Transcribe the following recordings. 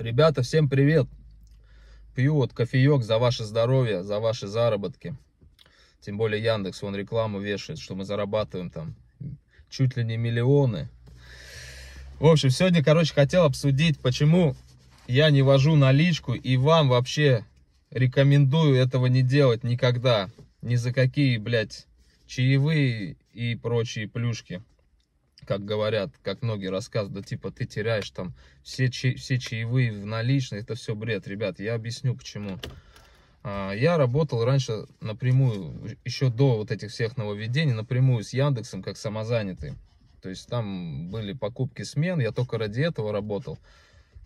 Ребята, всем привет! Пью вот кофеек за ваше здоровье, за ваши заработки. Тем более Яндекс, он рекламу вешает, что мы зарабатываем там чуть ли не миллионы. В общем, сегодня, короче, хотел обсудить, почему я не вожу наличку и вам вообще рекомендую этого не делать никогда. Ни за какие, блядь, чаевые и прочие плюшки как говорят, как многие рассказывают, да типа ты теряешь там все, ча все чаевые в наличные, это все бред, ребят, я объясню почему. А, я работал раньше напрямую, еще до вот этих всех нововведений, напрямую с Яндексом как самозанятый. То есть там были покупки смен, я только ради этого работал.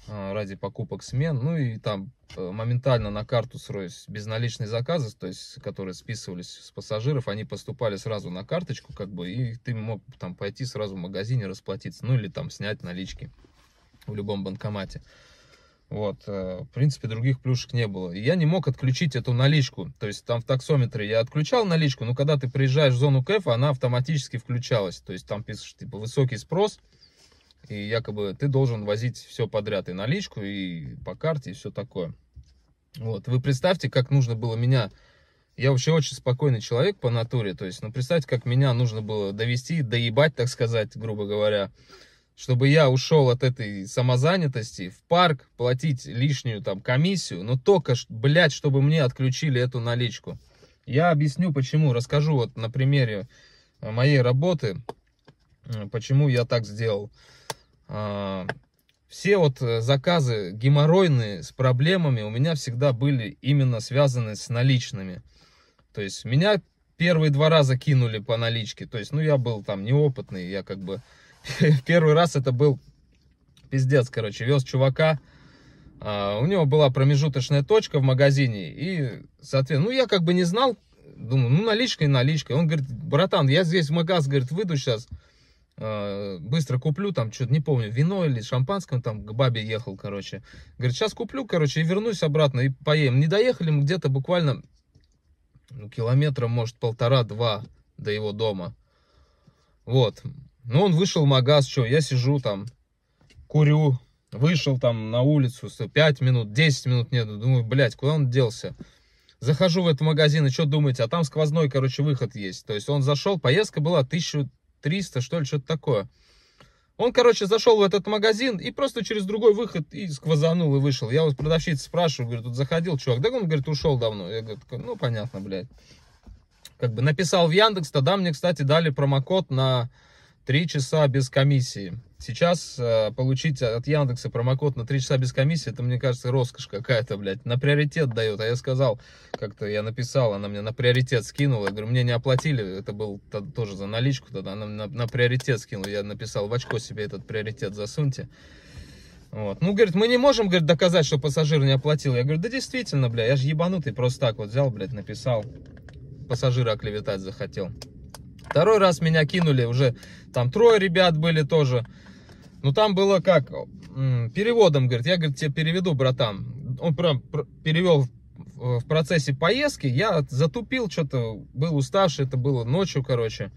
Э, ради покупок смен. Ну и там э, моментально на карту строились безналичные заказы, то есть которые списывались с пассажиров, они поступали сразу на карточку, как бы, и ты мог там пойти сразу в магазине расплатиться, ну или там снять налички в любом банкомате. Вот, э, в принципе, других плюшек не было. И я не мог отключить эту наличку. То есть там в таксометре я отключал наличку, но когда ты приезжаешь в зону КЭФ, она автоматически включалась. То есть там пишешь, типа, высокий спрос – и якобы ты должен возить все подряд, и наличку, и по карте, и все такое. Вот, вы представьте, как нужно было меня... Я вообще очень спокойный человек по натуре, то есть, ну, представьте, как меня нужно было довести, доебать, так сказать, грубо говоря, чтобы я ушел от этой самозанятости в парк, платить лишнюю там комиссию, но только, блядь, чтобы мне отключили эту наличку. Я объясню, почему, расскажу вот на примере э, моей работы, почему я так сделал. А, все вот э, заказы геморройные с проблемами у меня всегда были именно связаны с наличными. То есть меня первые два раза кинули по наличке. То есть, ну, я был там неопытный, я как бы... Первый раз это был пиздец, короче, вез чувака, а, у него была промежуточная точка в магазине, и, соответственно, ну, я как бы не знал, думаю, ну, наличка и наличка. Он говорит, братан, я здесь в магаз, говорит, выйду сейчас, Э, быстро куплю, там что-то не помню, вино или шампанское, там к бабе ехал, короче. Говорит, сейчас куплю, короче, и вернусь обратно и поем. Не доехали мы где-то буквально ну, километра, может, полтора-два до его дома. Вот. Ну, он вышел в магаз, что, я сижу там, курю, вышел там на улицу, 5 минут, 10 минут нету, думаю, блядь, куда он делся? Захожу в этот магазин, и что думаете, а там сквозной, короче, выход есть. То есть он зашел, поездка была 1000 300, что ли, что-то такое. Он, короче, зашел в этот магазин и просто через другой выход и сквозанул и вышел. Я вот продавщица спрашиваю, говорю, тут заходил чувак. Да он, говорит, ушел давно. Я говорю, ну, понятно, блядь. Как бы написал в Яндекс, тогда мне, кстати, дали промокод на Три часа без комиссии. Сейчас э, получить от Яндекса промокод на три часа без комиссии, это, мне кажется, роскошь какая-то, блядь. На приоритет дает. А я сказал, как-то я написал, она мне на приоритет скинула. Я говорю, мне не оплатили, это был тоже за наличку, тогда она на, на приоритет скинула. Я написал, в очко себе этот приоритет засуньте. Вот. Ну, говорит, мы не можем, говорит, доказать, что пассажир не оплатил. Я говорю, да действительно, блядь, я же ебанутый, просто так вот взял, блядь, написал. Пассажира оклеветать захотел. Второй раз меня кинули, уже там трое ребят были тоже. Ну там было как, переводом, говорит, я, говорит, тебе переведу, братан. Он прям перевел в процессе поездки, я затупил что-то, был уставший, это было ночью, короче.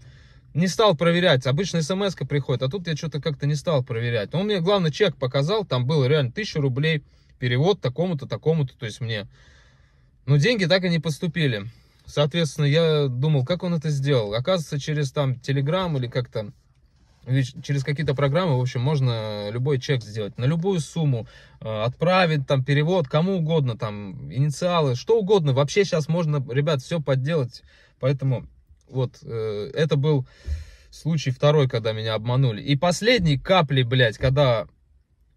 Не стал проверять, обычно смс приходит, а тут я что-то как-то не стал проверять. Он мне, главный чек показал, там было реально 1000 рублей, перевод такому-то, такому-то, то есть мне. Но деньги так и не поступили. Соответственно, я думал, как он это сделал. Оказывается, через там Telegram или как-то через какие-то программы, в общем, можно любой чек сделать на любую сумму, э, отправить там перевод кому угодно, там инициалы, что угодно. Вообще сейчас можно, ребят, все подделать. Поэтому вот э, это был случай второй, когда меня обманули. И последний капли, блядь, когда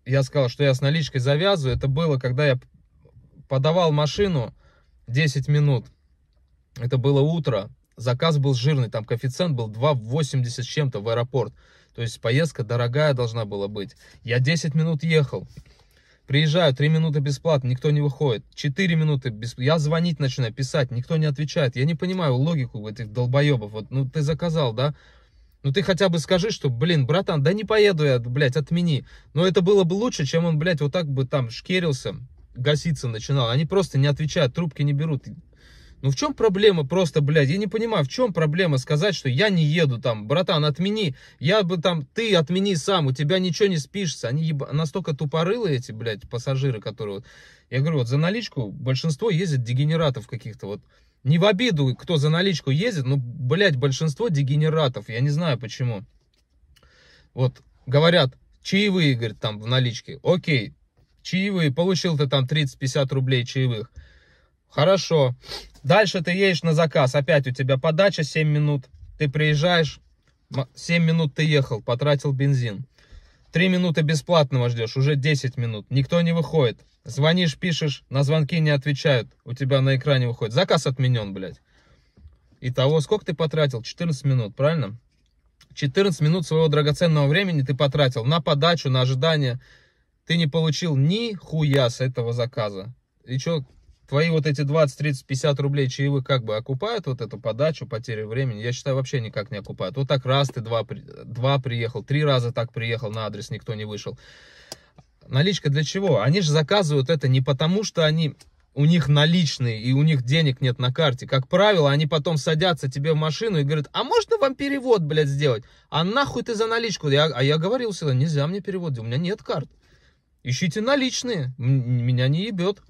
я сказал, что я с наличкой завязываю, это было, когда я подавал машину 10 минут. Это было утро. Заказ был жирный, там коэффициент был 2,80 с чем-то в аэропорт. То есть поездка дорогая должна была быть. Я 10 минут ехал. Приезжаю, 3 минуты бесплатно, никто не выходит. 4 минуты бесплатно. Я звонить начинаю, писать, никто не отвечает. Я не понимаю логику этих долбоебов. Вот, ну ты заказал, да? Ну ты хотя бы скажи, что, блин, братан, да не поеду я, блядь, отмени. Но это было бы лучше, чем он, блядь, вот так бы там шкерился, гаситься начинал. Они просто не отвечают, трубки не берут. Ну в чем проблема просто, блядь, я не понимаю, в чем проблема сказать, что я не еду там, братан, отмени, я бы там, ты отмени сам, у тебя ничего не спишется. Они еб... настолько тупорылые эти, блядь, пассажиры, которые вот... Я говорю, вот за наличку большинство ездит дегенератов каких-то вот. Не в обиду, кто за наличку ездит, но, блядь, большинство дегенератов, я не знаю почему. Вот, говорят, чаевые, говорит, там в наличке, окей, чаевые, получил ты там 30-50 рублей чаевых. Хорошо. Дальше ты едешь на заказ. Опять у тебя подача 7 минут. Ты приезжаешь, 7 минут ты ехал, потратил бензин. 3 минуты бесплатного ждешь, уже 10 минут. Никто не выходит. Звонишь, пишешь, на звонки не отвечают. У тебя на экране выходит. Заказ отменен, блядь. Итого, сколько ты потратил? 14 минут, правильно? 14 минут своего драгоценного времени ты потратил на подачу, на ожидание. Ты не получил ни хуя с этого заказа. И что, твои вот эти 20, 30, 50 рублей чаевых как бы окупают вот эту подачу, потерю времени, я считаю, вообще никак не окупают. Вот так раз ты два, два приехал, три раза так приехал на адрес, никто не вышел. Наличка для чего? Они же заказывают это не потому, что они у них наличные и у них денег нет на карте. Как правило, они потом садятся тебе в машину и говорят, а можно вам перевод, блядь, сделать? А нахуй ты за наличку? Я, а я говорил всегда, нельзя мне перевод, у меня нет карт. Ищите наличные, меня не ебет.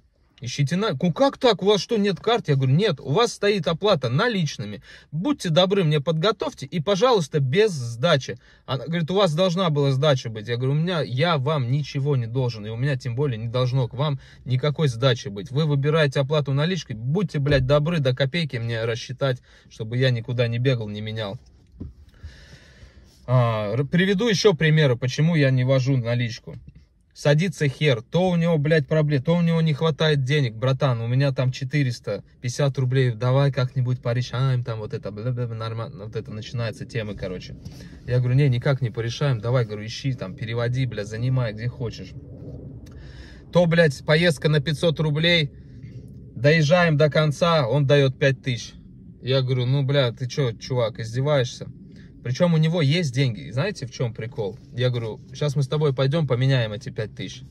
Ищите на... Ну как так? У вас что, нет карт? Я говорю, нет, у вас стоит оплата наличными. Будьте добры, мне подготовьте и, пожалуйста, без сдачи. Она говорит, у вас должна была сдача быть. Я говорю, у меня, я вам ничего не должен. И у меня тем более не должно к вам никакой сдачи быть. Вы выбираете оплату наличкой. Будьте, блядь, добры до копейки мне рассчитать, чтобы я никуда не бегал, не менял. А, приведу еще примеры, почему я не вожу наличку садится хер, то у него, блядь, проблемы то у него не хватает денег, братан, у меня там 450 рублей, давай как-нибудь порешаем, там вот это, бля -бля -бля, нормально, вот это начинается темы короче. Я говорю, не, никак не порешаем, давай, говорю, ищи, там, переводи, бля, занимай, где хочешь. То, блядь, поездка на 500 рублей, доезжаем до конца, он дает 5000. Я говорю, ну, бля, ты чё, чувак, издеваешься? Причем у него есть деньги. И знаете, в чем прикол? Я говорю, сейчас мы с тобой пойдем поменяем эти 5 тысяч.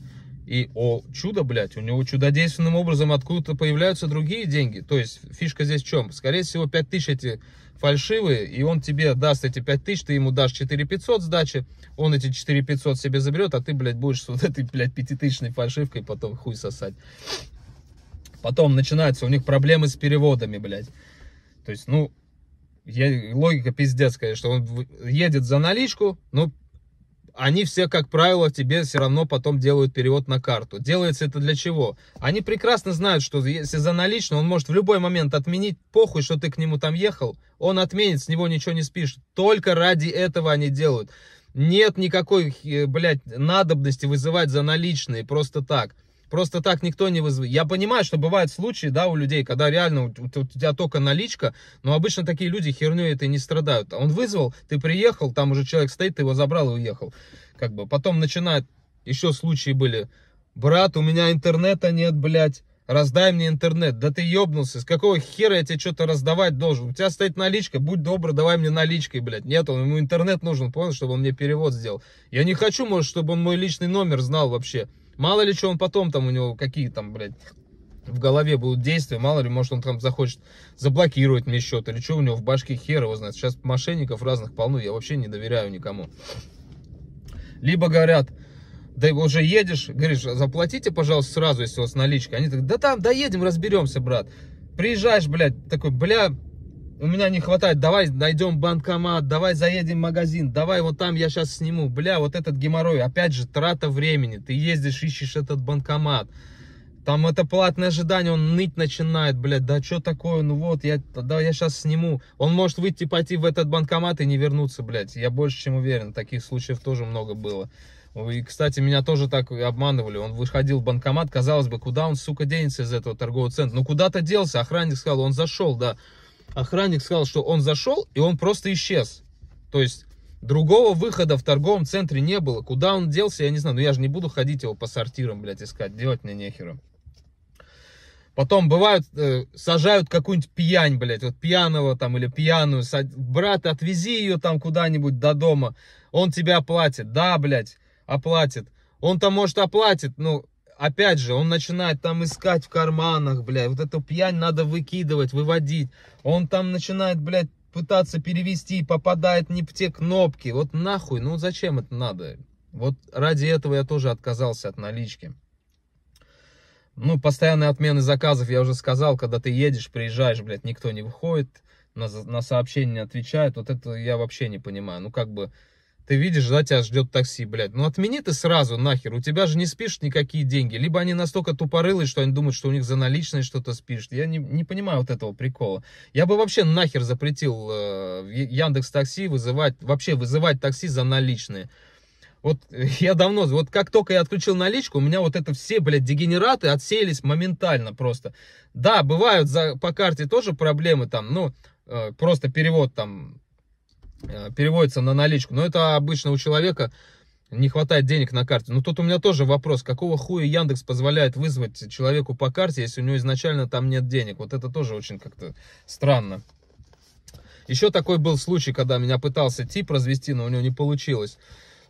И, о, чудо, блядь, у него чудодейственным образом откуда-то появляются другие деньги. То есть, фишка здесь в чем? Скорее всего, 5 тысяч эти фальшивые, и он тебе даст эти 5 тысяч, ты ему дашь 4 500 сдачи, он эти 4 500 себе заберет, а ты, блядь, будешь с вот этой, блядь, пятитысячной фальшивкой потом хуй сосать. Потом начинаются у них проблемы с переводами, блядь. То есть, ну, я, логика пиздец, что Он едет за наличку, но ну, они все, как правило, тебе все равно потом делают перевод на карту. Делается это для чего? Они прекрасно знают, что если за наличную, он может в любой момент отменить, похуй, что ты к нему там ехал, он отменит, с него ничего не спишет. Только ради этого они делают. Нет никакой, э, блядь, надобности вызывать за наличные просто так. Просто так никто не вызывает. Я понимаю, что бывают случаи, да, у людей, когда реально у, у тебя только наличка, но обычно такие люди херню это не страдают. А он вызвал, ты приехал, там уже человек стоит, ты его забрал и уехал. Как бы потом начинают. еще случаи были, брат, у меня интернета нет, блядь раздай мне интернет. Да ты ебнулся, с какого хера я тебе что-то раздавать должен? У тебя стоит наличка, будь добр, давай мне наличкой, блядь. Нет, он, ему интернет нужен, понял, чтобы он мне перевод сделал. Я не хочу, может, чтобы он мой личный номер знал вообще. Мало ли, что он потом там у него какие там, блядь, в голове будут действия, мало ли, может, он там захочет заблокировать мне счет, или что у него в башке хер его знает. Сейчас мошенников разных полно, я вообще не доверяю никому. Либо говорят, да уже едешь, говоришь, заплатите, пожалуйста, сразу, если у вас наличка. Они так, да там, доедем, разберемся, брат. Приезжаешь, блядь, такой, бля, у меня не хватает, давай найдем банкомат, давай заедем в магазин, давай вот там я сейчас сниму. Бля, вот этот геморрой, опять же, трата времени, ты ездишь, ищешь этот банкомат. Там это платное ожидание, он ныть начинает, блядь, да что такое, ну вот, я, да, я сейчас сниму. Он может выйти, пойти в этот банкомат и не вернуться, блядь, я больше чем уверен, таких случаев тоже много было. И, кстати, меня тоже так обманывали. Он выходил в банкомат, казалось бы, куда он, сука, денется из этого торгового центра? Ну, куда-то делся, охранник сказал, он зашел, да охранник сказал, что он зашел, и он просто исчез. То есть другого выхода в торговом центре не было. Куда он делся, я не знаю. Но я же не буду ходить его по сортирам, блядь, искать. Делать мне нехера. Потом бывают, э, сажают какую-нибудь пьянь, блядь, вот пьяного там или пьяную. Сад... Брат, отвези ее там куда-нибудь до дома. Он тебя оплатит. Да, блядь, оплатит. Он там, может, оплатит, ну, Опять же, он начинает там искать в карманах, блядь. Вот эту пьянь надо выкидывать, выводить. Он там начинает, блядь, пытаться перевести, попадает не в те кнопки. Вот нахуй, ну зачем это надо? Вот ради этого я тоже отказался от налички. Ну, постоянные отмены заказов, я уже сказал, когда ты едешь, приезжаешь, блядь, никто не выходит, на, на сообщение не отвечает. Вот это я вообще не понимаю. Ну, как бы ты видишь, да, тебя ждет такси, блядь. Ну отмени ты сразу нахер, у тебя же не спишут никакие деньги. Либо они настолько тупорылые, что они думают, что у них за наличные что-то спишут. Я не, не понимаю вот этого прикола. Я бы вообще нахер запретил э, Яндекс Такси вызывать, вообще вызывать такси за наличные. Вот э, я давно, вот как только я отключил наличку, у меня вот это все, блядь, дегенераты отсеялись моментально просто. Да, бывают за, по карте тоже проблемы там, ну, э, просто перевод там Э, переводится на наличку. Но это обычно у человека не хватает денег на карте. Но тут у меня тоже вопрос, какого хуя Яндекс позволяет вызвать человеку по карте, если у него изначально там нет денег? Вот это тоже очень как-то странно. Еще такой был случай, когда меня пытался тип развести, но у него не получилось.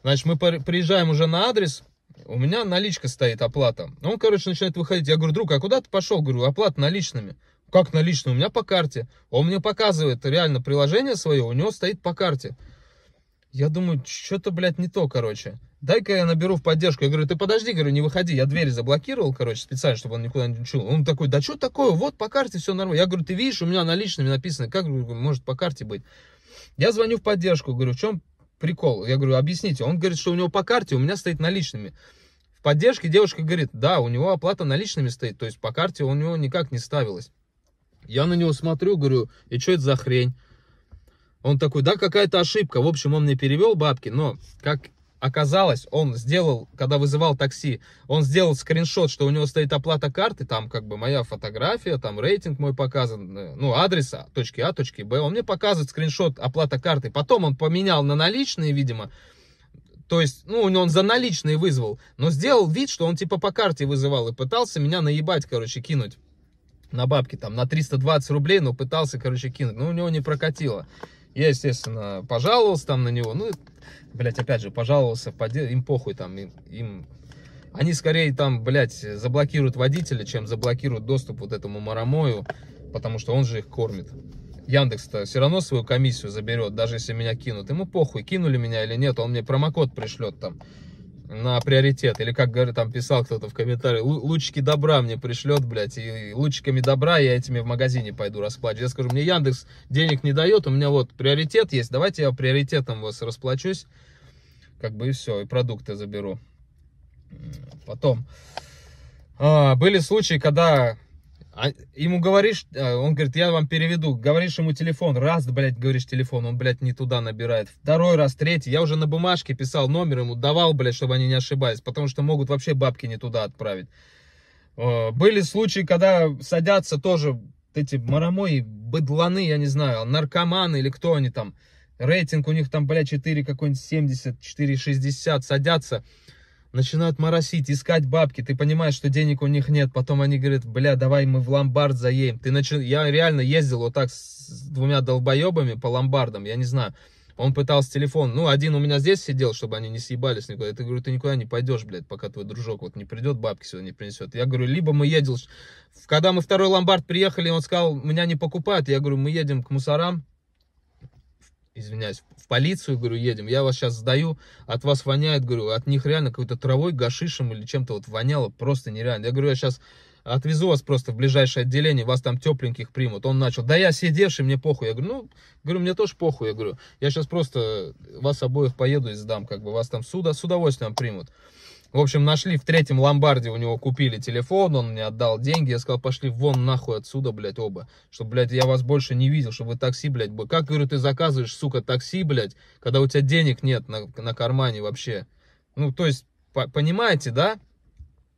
Значит, мы приезжаем уже на адрес, у меня наличка стоит, оплата. Он, короче, начинает выходить. Я говорю, друг, а куда ты пошел? Говорю, оплата наличными. Как наличные? У меня по карте. Он мне показывает реально приложение свое, у него стоит по карте. Я думаю, что-то, блядь, не то, короче. Дай-ка я наберу в поддержку. Я говорю, ты подожди, говорю, не выходи. Я дверь заблокировал, короче, специально, чтобы он никуда не чул. Он такой, да что такое? Вот по карте все нормально. Я говорю, ты видишь, у меня наличными написано. Как может по карте быть? Я звоню в поддержку, говорю, в чем прикол? Я говорю, объясните. Он говорит, что у него по карте, у меня стоит наличными. В поддержке девушка говорит, да, у него оплата наличными стоит, то есть по карте у него никак не ставилась. Я на него смотрю, говорю, и что это за хрень? Он такой, да, какая-то ошибка. В общем, он мне перевел бабки, но, как оказалось, он сделал, когда вызывал такси, он сделал скриншот, что у него стоит оплата карты, там как бы моя фотография, там рейтинг мой показан, э, ну, адреса, точки А, точки Б. Он мне показывает скриншот оплата карты. Потом он поменял на наличные, видимо, то есть, ну, он за наличные вызвал, но сделал вид, что он типа по карте вызывал и пытался меня наебать, короче, кинуть на бабки, там, на 320 рублей, но пытался, короче, кинуть, но ну, у него не прокатило. Я, естественно, пожаловался там на него, ну, блядь, опять же, пожаловался, им похуй там, им, им... Они скорее там, блядь, заблокируют водителя, чем заблокируют доступ вот этому марамою, потому что он же их кормит. Яндекс-то все равно свою комиссию заберет, даже если меня кинут. Ему похуй, кинули меня или нет, он мне промокод пришлет там на приоритет. Или как говорю, там писал кто-то в комментарии, лучики добра мне пришлет, блядь, и лучиками добра я этими в магазине пойду расплачивать. Я скажу, мне Яндекс денег не дает, у меня вот приоритет есть, давайте я приоритетом вас расплачусь, как бы и все, и продукты заберу. Потом, а, были случаи, когда а ему говоришь, а, он говорит, я вам переведу. Говоришь ему телефон, раз, блядь, говоришь телефон, он, блядь, не туда набирает. Второй раз, третий. Я уже на бумажке писал номер ему, давал, блядь, чтобы они не ошибались, потому что могут вообще бабки не туда отправить. Э, были случаи, когда садятся тоже эти марамои, быдланы, я не знаю, наркоманы или кто они там. Рейтинг у них там, блядь, 4 какой-нибудь 70, 4,60 садятся начинают моросить, искать бабки, ты понимаешь, что денег у них нет, потом они говорят, бля, давай мы в ломбард заедем. Ты начи... Я реально ездил вот так с двумя долбоебами по ломбардам, я не знаю. Он пытался телефон, ну, один у меня здесь сидел, чтобы они не съебались никуда. Я говорю, ты никуда не пойдешь, блядь, пока твой дружок вот не придет, бабки сегодня не принесет. Я говорю, либо мы едем, когда мы второй ломбард приехали, он сказал, меня не покупают. Я говорю, мы едем к мусорам, извиняюсь, в полицию, говорю, едем, я вас сейчас сдаю, от вас воняет, говорю, от них реально какой-то травой, гашишем или чем-то вот воняло, просто нереально. Я говорю, я сейчас отвезу вас просто в ближайшее отделение, вас там тепленьких примут. Он начал, да я сидевший, мне похуй. Я говорю, ну, говорю, мне тоже похуй. Я говорю, я сейчас просто вас обоих поеду и сдам, как бы вас там суда, с удовольствием примут. В общем, нашли в третьем ломбарде, у него купили телефон, он мне отдал деньги. Я сказал, пошли вон нахуй отсюда, блядь, оба. Чтобы, блядь, я вас больше не видел, чтобы вы такси, блядь, бы. Как, говорю, ты заказываешь, сука, такси, блядь, когда у тебя денег нет на, на кармане вообще. Ну, то есть, по понимаете, да?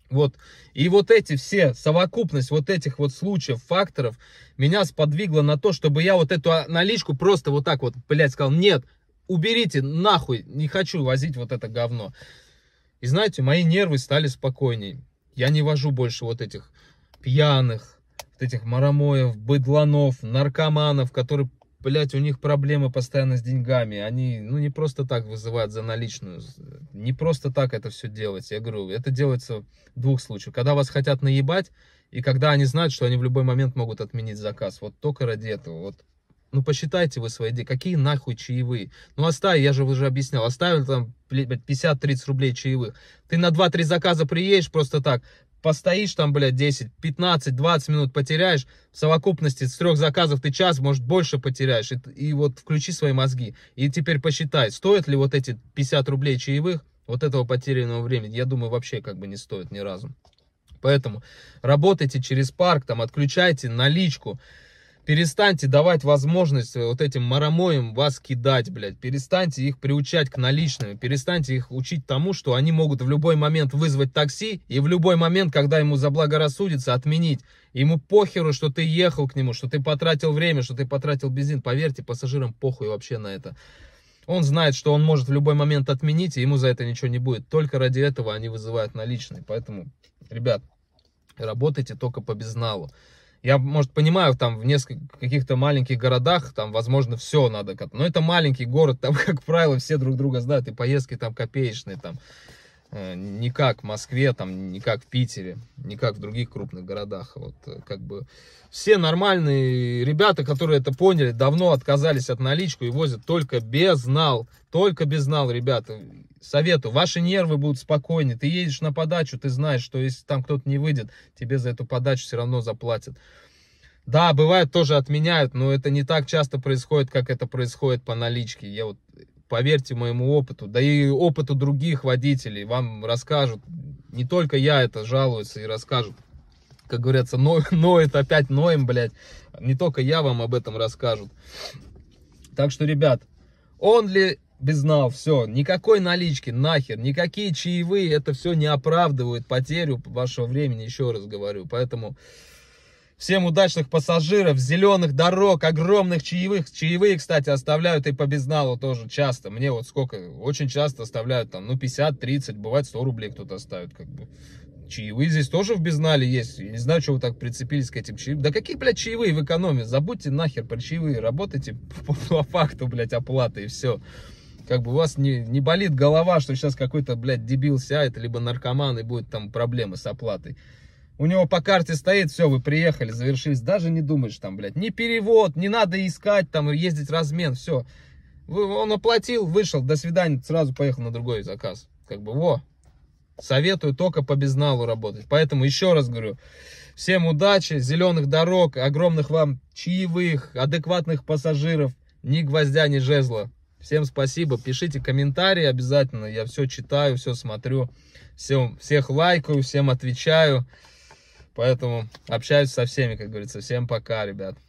Вот. И вот эти все, совокупность вот этих вот случаев, факторов, меня сподвигло на то, чтобы я вот эту а, наличку просто вот так вот, блядь, сказал, нет, уберите нахуй, не хочу возить вот это говно. И знаете, мои нервы стали спокойнее. Я не вожу больше вот этих пьяных, вот этих марамоев, быдланов, наркоманов, которые, блядь, у них проблемы постоянно с деньгами. Они, ну, не просто так вызывают за наличную. Не просто так это все делается. Я говорю, это делается в двух случаях. Когда вас хотят наебать, и когда они знают, что они в любой момент могут отменить заказ. Вот только ради этого. Вот ну посчитайте вы свои деньги. Какие нахуй чаевые? Ну оставь, я же уже объяснял. Оставил там 50-30 рублей чаевых. Ты на 2-3 заказа приедешь просто так. Постоишь там, блядь, 10, 15, 20 минут потеряешь. В совокупности с трех заказов ты час, может, больше потеряешь. И, и вот включи свои мозги. И теперь посчитай, стоят ли вот эти 50 рублей чаевых, вот этого потерянного времени. Я думаю, вообще как бы не стоит ни разу. Поэтому работайте через парк, там отключайте наличку. Перестаньте давать возможность э, вот этим марамоям вас кидать, блядь. Перестаньте их приучать к наличным. Перестаньте их учить тому, что они могут в любой момент вызвать такси и в любой момент, когда ему заблагорассудится, отменить. Ему похеру, что ты ехал к нему, что ты потратил время, что ты потратил бензин. Поверьте, пассажирам похуй вообще на это. Он знает, что он может в любой момент отменить, и ему за это ничего не будет. Только ради этого они вызывают наличные. Поэтому, ребят, работайте только по безналу. Я, может, понимаю, там в нескольких каких-то маленьких городах, там, возможно, все надо. Но это маленький город, там, как правило, все друг друга знают, и поездки там копеечные, там, э, не как в Москве, там, не как в Питере, не как в других крупных городах. Вот, э, как бы, все нормальные ребята, которые это поняли, давно отказались от наличку и возят только без нал, только без нал, ребята советую, ваши нервы будут спокойнее, ты едешь на подачу, ты знаешь, что если там кто-то не выйдет, тебе за эту подачу все равно заплатят. Да, бывает, тоже отменяют, но это не так часто происходит, как это происходит по наличке. Я вот, поверьте моему опыту, да и опыту других водителей, вам расскажут. Не только я это жалуются и расскажут. Как говорится, но, ноет, опять ноем, блядь. Не только я вам об этом расскажут. Так что, ребят, он ли безнал, все, никакой налички, нахер, никакие чаевые, это все не оправдывает потерю вашего времени, еще раз говорю, поэтому... Всем удачных пассажиров, зеленых дорог, огромных чаевых. Чаевые, кстати, оставляют и по безналу тоже часто. Мне вот сколько, очень часто оставляют там, ну, 50, 30, бывает 100 рублей кто-то оставит, как бы. Чаевые здесь тоже в безнале есть. Я не знаю, чего вы так прицепились к этим чаевым. Да какие, блядь, чаевые в экономе? Забудьте нахер про чаевые. Работайте по, по факту, блядь, оплаты и все как бы у вас не, не болит голова, что сейчас какой-то, блядь, дебил сядет, либо наркоман, и будет там проблемы с оплатой. У него по карте стоит, все, вы приехали, завершились. Даже не думаешь там, блядь, ни перевод, не надо искать, там, ездить размен, все. он оплатил, вышел, до свидания, сразу поехал на другой заказ. Как бы, во, советую только по безналу работать. Поэтому еще раз говорю, всем удачи, зеленых дорог, огромных вам чаевых, адекватных пассажиров, ни гвоздя, ни жезла. Всем спасибо. Пишите комментарии обязательно. Я все читаю, все смотрю. Всем, всех лайкаю, всем отвечаю. Поэтому общаюсь со всеми, как говорится. Всем пока, ребят.